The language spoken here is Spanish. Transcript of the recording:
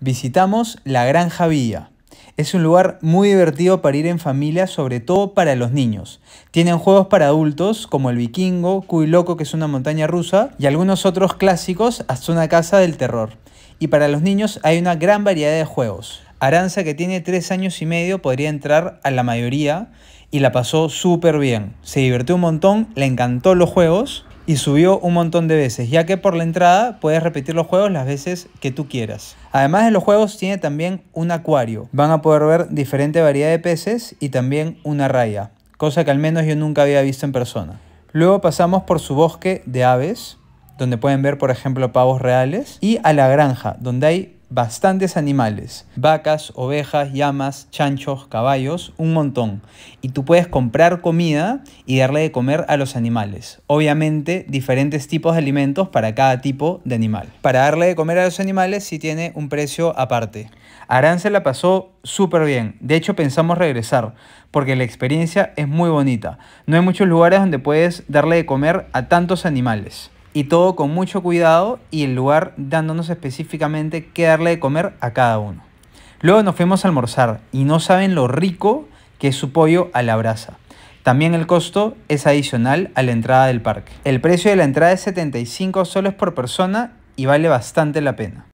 visitamos la Granja Villa. Es un lugar muy divertido para ir en familia, sobre todo para los niños. Tienen juegos para adultos como el vikingo, Cuy Loco, que es una montaña rusa, y algunos otros clásicos hasta una casa del terror. Y para los niños hay una gran variedad de juegos. Aranza, que tiene 3 años y medio, podría entrar a la mayoría y la pasó súper bien. Se divirtió un montón, le encantó los juegos y subió un montón de veces, ya que por la entrada puedes repetir los juegos las veces que tú quieras. Además de los juegos tiene también un acuario, van a poder ver diferente variedad de peces y también una raya, cosa que al menos yo nunca había visto en persona. Luego pasamos por su bosque de aves, donde pueden ver por ejemplo pavos reales, y a la granja, donde hay bastantes animales, vacas, ovejas, llamas, chanchos, caballos, un montón. Y tú puedes comprar comida y darle de comer a los animales. Obviamente, diferentes tipos de alimentos para cada tipo de animal. Para darle de comer a los animales sí tiene un precio aparte. Arán se la pasó súper bien. De hecho, pensamos regresar porque la experiencia es muy bonita. No hay muchos lugares donde puedes darle de comer a tantos animales y todo con mucho cuidado y el lugar dándonos específicamente qué darle de comer a cada uno. Luego nos fuimos a almorzar y no saben lo rico que es su pollo a la brasa. También el costo es adicional a la entrada del parque. El precio de la entrada es 75 soles por persona y vale bastante la pena.